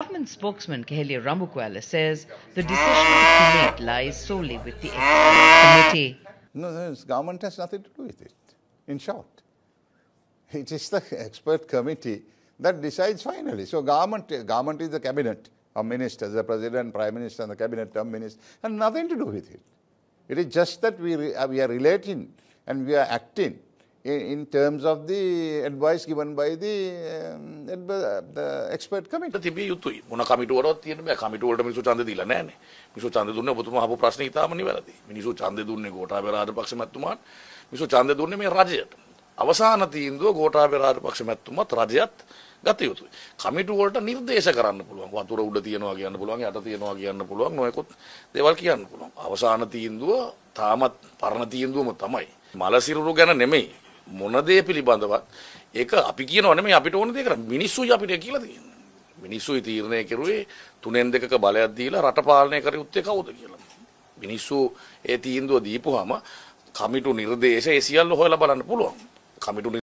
Government spokesman Kahelia Rambukwala says the decision to made lies solely with the committee. No, no, government has nothing to do with it. In short, it is the expert committee that decides finally. So government, government is the cabinet of ministers, the president, prime minister, and the cabinet term ministers and nothing to do with it. It is just that we, we are relating and we are acting in terms of the advice given by the, um, the expert committee. තිබිය යුතුයි. මොන කමිටුවරවත් තියෙන බෑ. කමිටුවලට මිනිස්සු ඡන්දෙ දීලා නැහනේ. මිනිස්සු ඡන්දෙ දුන්නේ ඔබතුමා අහපු ප්‍රශ්නේ ඉතාම නිවැරදි. මිනිස්සු ඡන්දෙ දුන්නේ ගෝඨාභය රාජපක්ෂ මැතිතුමාට. මිනිස්සු ඡන්දෙ දුන්නේ මේ රජයට. අවසාන තීන්දුව ගෝඨාභය රාජපක්ෂ මැතිතුමත් රජයත් ගත යුතුයි. කමිටුවලට නිර්දේශ කරන්න පුළුවන්. වතුර උඩ තියනවා කියන්න පුළුවන්, යට තියනවා කියන්න පුළුවන්, නොයෙකුත් දේවල් කියන්න පුළුවන්. අවසාන තීන්දුව තාමත් පරණ තීන්දුවම තමයි. මලසිරුරු ගැන නෙමෙයි. මොන දේ පිළිබඳවත් ඒක අපි කියනව නෙමෙයි අපිට ඕන දේ කරා මිනිස්සුයි අපිට කියලා තියෙන්නේ. මිනිස්සුයි තීරණය කරුවේ තුනෙන් දෙකක බලයක් දීලා රට පාලනය කර යුත්තේ කවුද කියලා. මිනිස්සු ඒ තීන්දුව දීපුවාම කමිටු නිර්දේශ ඒ සියල්ල හොයලා බලන්න පුළුවන්. කමිටු